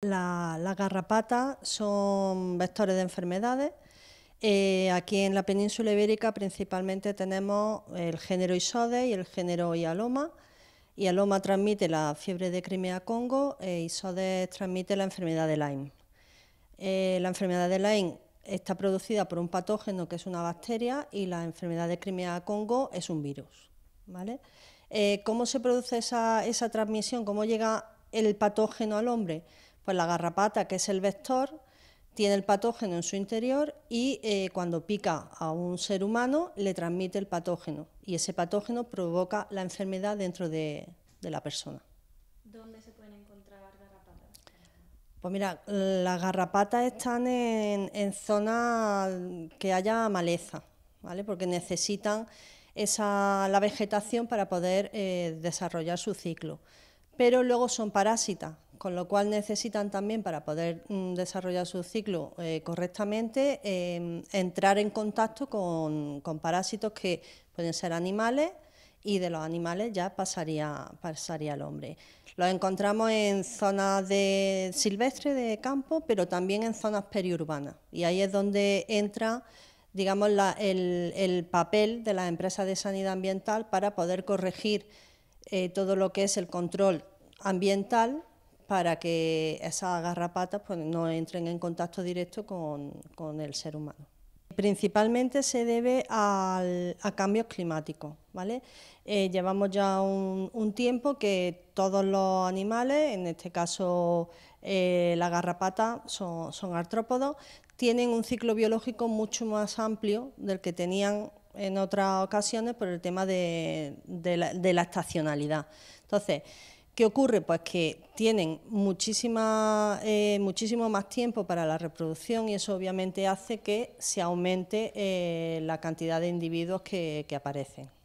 las garrapatas son vectores de enfermedades. Eh, aquí en la península ibérica principalmente tenemos el género Isode y el género Ialoma. Ialoma transmite la fiebre de Crimea-Congo e Isode transmite la enfermedad de Lyme. Eh, la enfermedad de Lyme está producida por un patógeno que es una bacteria y la enfermedad de Crimea-Congo es un virus. ¿vale? Eh, ¿Cómo se produce esa transmisión? ¿Cómo llega el patógeno al hombre? Pues la garrapata, que es el vector, tiene el patógeno en su interior y eh, cuando pica a un ser humano le transmite el patógeno y ese patógeno provoca la enfermedad dentro de, la persona. ¿Dónde se pueden encontrar garrapatas? Pues mira, las garrapatas están en, en zonas que haya maleza, ¿vale? Porque necesitan esa, la vegetación para poder eh, desarrollar su ciclo pero luego son parásitas, con lo cual necesitan también para poder mm, desarrollar su ciclo eh, correctamente em, entrar en contacto con, con, parásitos que pueden ser animales y de los animales ya pasaría, pasaría el hombre. Los encontramos en zonas de silvestre, de campo, pero también en zonas periurbanas y ahí es donde entra digamos, el, el papel de las empresas de sanidad ambiental para poder corregir eh, todo lo que es el control ambiental para que esas garrapatas pues, no entren en contacto directo con, con el ser humano. Principalmente se debe a cambios climáticos. ¿vale? Eh, llevamos ya un, tiempo que todos los animales, en este caso eh, la garrapata, son, son artrópodos, tienen un ciclo biológico mucho más amplio del que tenían en otras ocasiones por el tema de, de, la, de la estacionalidad. Entonces, ¿Qué ocurre? Pues que tienen eh, muchísimo más tiempo para la reproducción y eso obviamente hace que se aumente eh, la cantidad de individuos que aparecen.